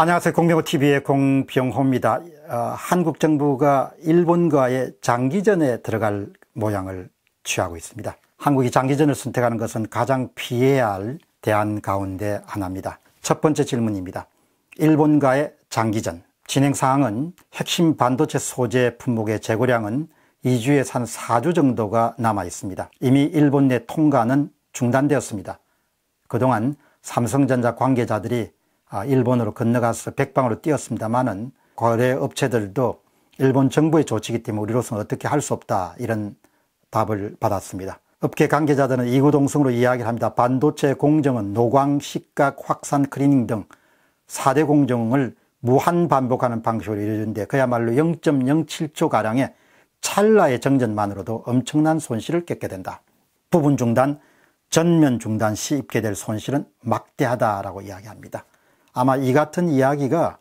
안녕하세요. 공병호TV의 공병호입니다. 어, 한국 정부가 일본과의 장기전에 들어갈 모양을 취하고 있습니다. 한국이 장기전을 선택하는 것은 가장 피해야 할 대안 가운데 하나입니다. 첫 번째 질문입니다. 일본과의 장기전. 진행 사항은 핵심 반도체 소재 품목의 재고량은 2주에서 한 4주 정도가 남아 있습니다. 이미 일본 내 통과는 중단되었습니다. 그동안 삼성전자 관계자들이 아, 일본으로 건너가서 백방으로 뛰었습니다만은 거래업체들도 일본 정부의 조치이기 때문에 우리로서는 어떻게 할 수 없다 이런 답을 받았습니다. 업계 관계자들은 이구동성으로 이야기를 합니다. 반도체 공정은 노광, 시각, 확산, 클리닝 등 4대 공정을 무한 반복하는 방식으로 이루어진데 그야말로 0.07초가량의 찰나의 정전만으로도 엄청난 손실을 겪게 된다. 부분 중단, 전면 중단 시 입게 될 손실은 막대하다라고 이야기합니다. 아마 이 같은 이야기가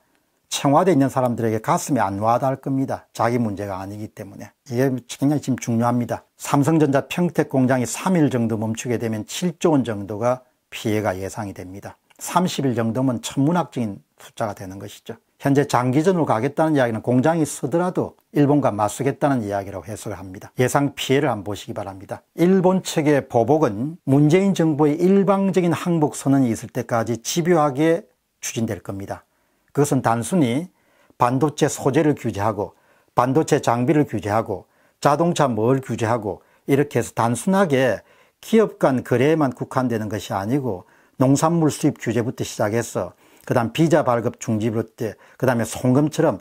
청와대에 있는 사람들에게 가슴에 안 와닿을 겁니다. 자기 문제가 아니기 때문에. 이게 굉장히 지금 중요합니다. 삼성전자 평택 공장이 3일 정도 멈추게 되면 7조 원 정도가 피해가 예상이 됩니다. 30일 정도면 천문학적인 숫자가 되는 것이죠. 현재 장기전으로 가겠다는 이야기는 공장이 쓰더라도 일본과 맞서겠다는 이야기라고 해석을 합니다. 예상 피해를 한번 보시기 바랍니다. 일본 측의 보복은 문재인 정부의 일방적인 항복 선언이 있을 때까지 집요하게 추진될 겁니다. 그것은 단순히 반도체 소재를 규제하고 반도체 장비를 규제하고 자동차 뭘 규제하고 이렇게 해서 단순하게 기업 간 거래에만 국한되는 것이 아니고 농산물 수입 규제부터 시작해서 그 다음 비자 발급 중지부터 그 다음에 송금처럼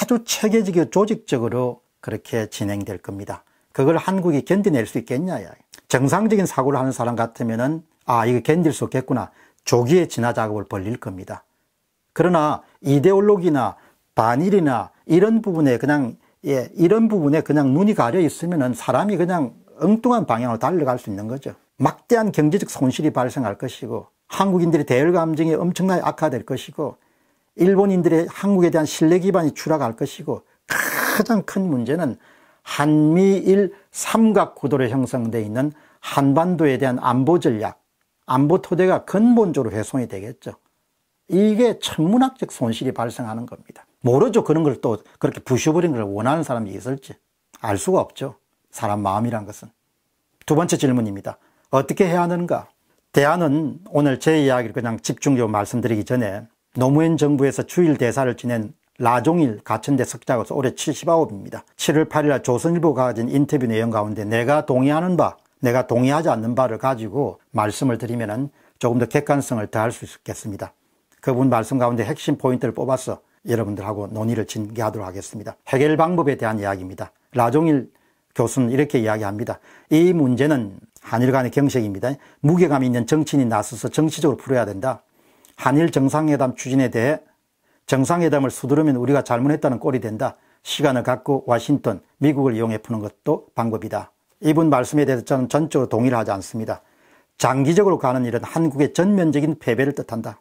아주 체계적이고 조직적으로 그렇게 진행될 겁니다. 그걸 한국이 견뎌낼 수 있겠냐 정상적인 사고를 하는 사람 같으면은 아 이거 견딜 수 없겠구나 조기에 진화 작업을 벌릴 겁니다. 그러나 이데올로기나 반일이나 이런 부분에 그냥 예, 이런 부분에 그냥 눈이 가려 있으면 은 사람이 그냥 엉뚱한 방향으로 달려갈 수 있는 거죠. 막대한 경제적 손실이 발생할 것이고 한국인들의 대열 감정이 엄청나게 악화될 것이고 일본인들의 한국에 대한 신뢰 기반이 추락할 것이고 가장 큰 문제는 한미일 삼각 구도로 형성되어 있는 한반도에 대한 안보 전략 안보 토대가 근본적으로 훼손이 되겠죠. 이게 천문학적 손실이 발생하는 겁니다. 모르죠. 그런 걸 또 그렇게 부셔버린 걸 원하는 사람이 있을지. 알 수가 없죠. 사람 마음이란 것은. 두 번째 질문입니다. 어떻게 해야 하는가? 대안은 오늘 제 이야기를 그냥 집중적으로 말씀드리기 전에 노무현 정부에서 주일 대사를 지낸 라종일 가천대 석자고서 올해 79입니다. 7월 8일 날 조선일보가 가진 인터뷰 내용 가운데 내가 동의하는 바 내가 동의하지 않는 바를 가지고 말씀을 드리면 조금 더 객관성을 더할 수 있겠습니다. 그분 말씀 가운데 핵심 포인트를 뽑아서 여러분들하고 논의를 진행하도록 하겠습니다. 해결 방법에 대한 이야기입니다. 라종일 교수는 이렇게 이야기합니다. 이 문제는 한일 간의 경색입니다. 무게감 있는 정치인이 나서서 정치적으로 풀어야 된다. 한일 정상회담 추진에 대해 정상회담을 수두르면 우리가 잘못했다는 꼴이 된다. 시간을 갖고 워싱턴 미국을 이용해 푸는 것도 방법이다. 이분 말씀에 대해서 저는 전적으로 동의를 하지 않습니다. 장기적으로 가는 일은 한국의 전면적인 패배를 뜻한다.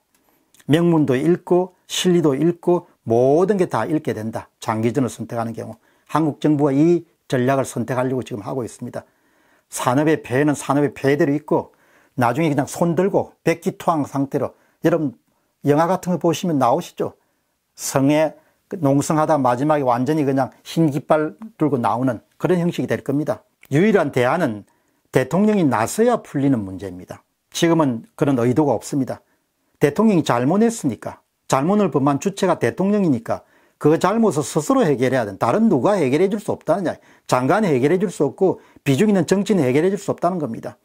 명문도 읽고 실리도 읽고 모든 게 다 읽게 된다. 장기전을 선택하는 경우 한국 정부가 이 전략을 선택하려고 지금 하고 있습니다. 산업의 폐해는 산업의 폐해대로 있고 나중에 그냥 손 들고 백기투항 상태로 여러분 영화 같은 거 보시면 나오시죠. 성에 농성하다 마지막에 완전히 그냥 흰 깃발 들고 나오는 그런 형식이 될 겁니다. 유일한 대안은 대통령이 나서야 풀리는 문제입니다. 지금은 그런 의도가 없습니다. 대통령이 잘못했으니까 잘못을 범한 주체가 대통령이니까 그 잘못을 스스로 해결해야 된다. 다른 누가 해결해 줄 수 없다느냐. 장관이 해결해 줄 수 없고 비중 있는 정치인이 해결해 줄 수 없다는 겁니다.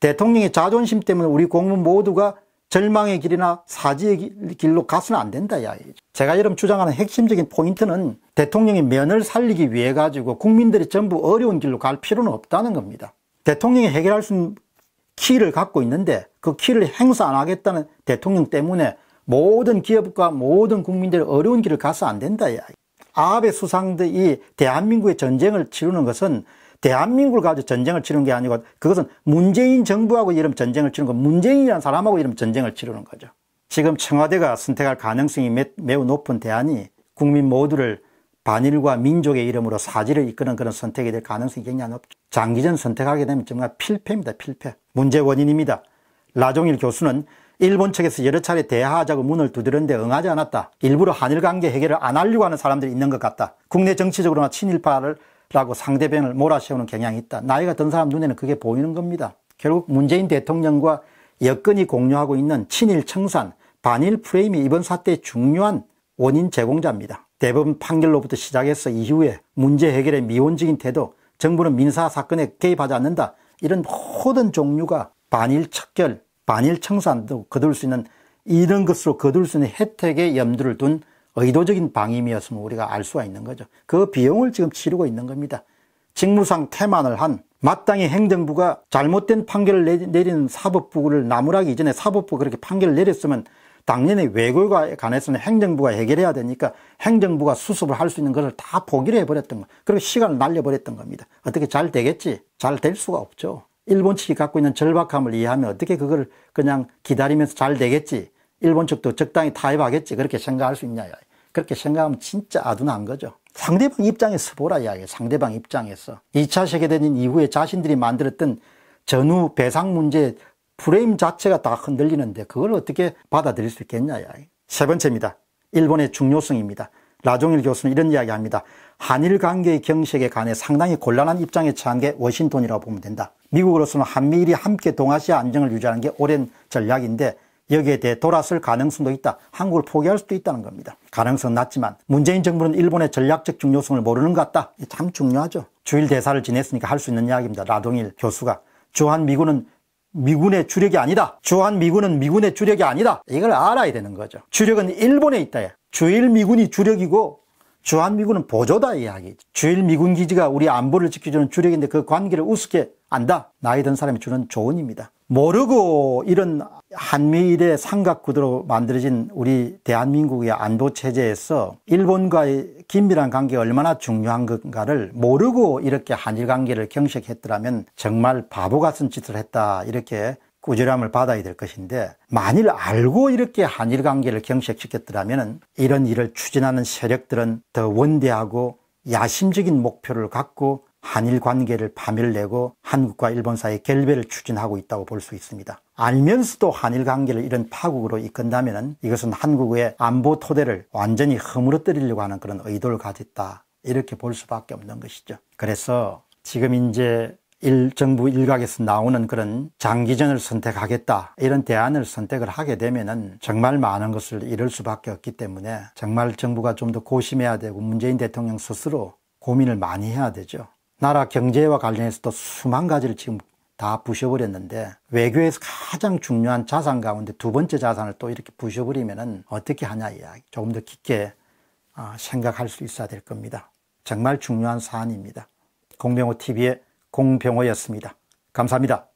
대통령의 자존심 때문에 우리 공무원 모두가 절망의 길이나 사지의 길로 가서는 안 된다 이 야. 제가 여러분 주장하는 핵심적인 포인트는 대통령의 면을 살리기 위해 가지고 국민들이 전부 어려운 길로 갈 필요는 없다는 겁니다. 대통령이 해결할 수 있는 키를 갖고 있는데 그 키를 행사 안 하겠다는 대통령 때문에 모든 기업과 모든 국민들이 어려운 길을 가서 안 된다 이 야. 아베 수상들이 대한민국의 전쟁을 치르는 것은 대한민국을 가지고 전쟁을 치는 르게 아니고 그것은 문재인 정부하고 이름 전쟁을 치는 르거 문재인이라는 사람하고 이름 전쟁을 치르는 거죠. 지금 청와대가 선택할 가능성이 매, 매우 높은 대안이 국민 모두를 반일과 민족의 이름으로 사지를 이끄는 그런 선택이 될 가능성이 굉장히 높죠. 장기전 선택하게 되면 정말 필패입니다. 필패. 문제 원인입니다. 라종일 교수는 일본 측에서 여러 차례 대화하자고 문을 두드렸는데 응하지 않았다. 일부러 한일 관계 해결을 안 하려고 하는 사람들이 있는 것 같다. 국내 정치적으로나 친일파를 라고 상대방을 몰아세우는 경향이 있다. 나이가 든 사람 눈에는 그게 보이는 겁니다. 결국 문재인 대통령과 여건이 공유하고 있는 친일 청산, 반일 프레임이 이번 사태의 중요한 원인 제공자입니다. 대법원 판결로부터 시작해서 이후에 문제 해결에 미온적인 태도, 정부는 민사 사건에 개입하지 않는다. 이런 모든 종류가 반일 척결, 반일 청산도 거둘 수 있는 이런 것으로 거둘 수 있는 혜택에 염두를 둔 의도적인 방임이었으면 우리가 알 수가 있는 거죠. 그 비용을 지금 치르고 있는 겁니다. 직무상 태만을 한 마땅히 행정부가 잘못된 판결을 내리는 사법부를 나무라기 이전에 사법부가 그렇게 판결을 내렸으면 당연히 외교에 관해서는 행정부가 해결해야 되니까 행정부가 수습을 할 수 있는 것을 다 포기를 해버렸던 거예요 그리고 시간을 날려버렸던 겁니다. 어떻게 잘 되겠지? 잘 될 수가 없죠. 일본 측이 갖고 있는 절박함을 이해하면 어떻게 그걸 그냥 기다리면서 잘 되겠지? 일본 측도 적당히 타협하겠지 그렇게 생각할 수 있냐 이야기. 그렇게 생각하면 진짜 아둔한 거죠 상대방 입장에서 보라 이야기 상대방 입장에서 2차 세계대전 이후에 자신들이 만들었던 전후 배상 문제 프레임 자체가 다 흔들리는데 그걸 어떻게 받아들일 수 있겠냐 이야기 세 번째입니다 일본의 중요성입니다 라종일 교수는 이런 이야기합니다 한일 관계의 경색에 관해 상당히 곤란한 입장에 처한 게 워싱턴이라고 보면 된다 미국으로서는 한미일이 함께 동아시아 안정을 유지하는 게 오랜 전략인데 여기에 대해 돌아설 가능성도 있다. 한국을 포기할 수도 있다는 겁니다. 가능성은 낮지만 문재인 정부는 일본의 전략적 중요성을 모르는 것 같다. 참 중요하죠. 주일 대사를 지냈으니까 할 수 있는 이야기입니다. 라동일 교수가 주한 미군은 미군의 주력이 아니다. 주한 미군은 미군의 주력이 아니다. 이걸 알아야 되는 거죠. 주력은 일본에 있다. 주일 미군이 주력이고 주한 미군은 보조다 이야기. 주일 미군 기지가 우리 안보를 지켜주는 주력인데 그 관계를 우습게 안다. 나이 든 사람이 주는 조언입니다. 모르고 이런 한미일의 삼각구도로 만들어진 우리 대한민국의 안보체제에서 일본과의 긴밀한 관계가 얼마나 중요한 건가를 모르고 이렇게 한일 관계를 경색했더라면 정말 바보 같은 짓을 했다 이렇게 꾸지람을 받아야 될 것인데 만일 알고 이렇게 한일 관계를 경색시켰더라면 이런 일을 추진하는 세력들은 더 원대하고 야심적인 목표를 갖고 한일 관계를 파멸내고 한국과 일본 사이의 결별을 추진하고 있다고 볼 수 있습니다. 알면서도 한일 관계를 이런 파국으로 이끈다면 이것은 한국의 안보 토대를 완전히 허물어뜨리려고 하는 그런 의도를 가졌다. 이렇게 볼 수밖에 없는 것이죠. 그래서 지금 이제 일, 정부 일각에서 나오는 그런 장기전을 선택하겠다 이런 대안을 선택을 하게 되면은 정말 많은 것을 잃을 수밖에 없기 때문에 정말 정부가 좀 더 고심해야 되고 문재인 대통령 스스로 고민을 많이 해야 되죠. 나라 경제와 관련해서도 수만 가지를 지금 다 부셔버렸는데 외교에서 가장 중요한 자산 가운데 두 번째 자산을 또 이렇게 부셔버리면 어떻게 하냐 이야기 조금 더 깊게 아, 생각할 수 있어야 될 겁니다. 정말 중요한 사안입니다. 공병호 TV의 공병호였습니다. 감사합니다.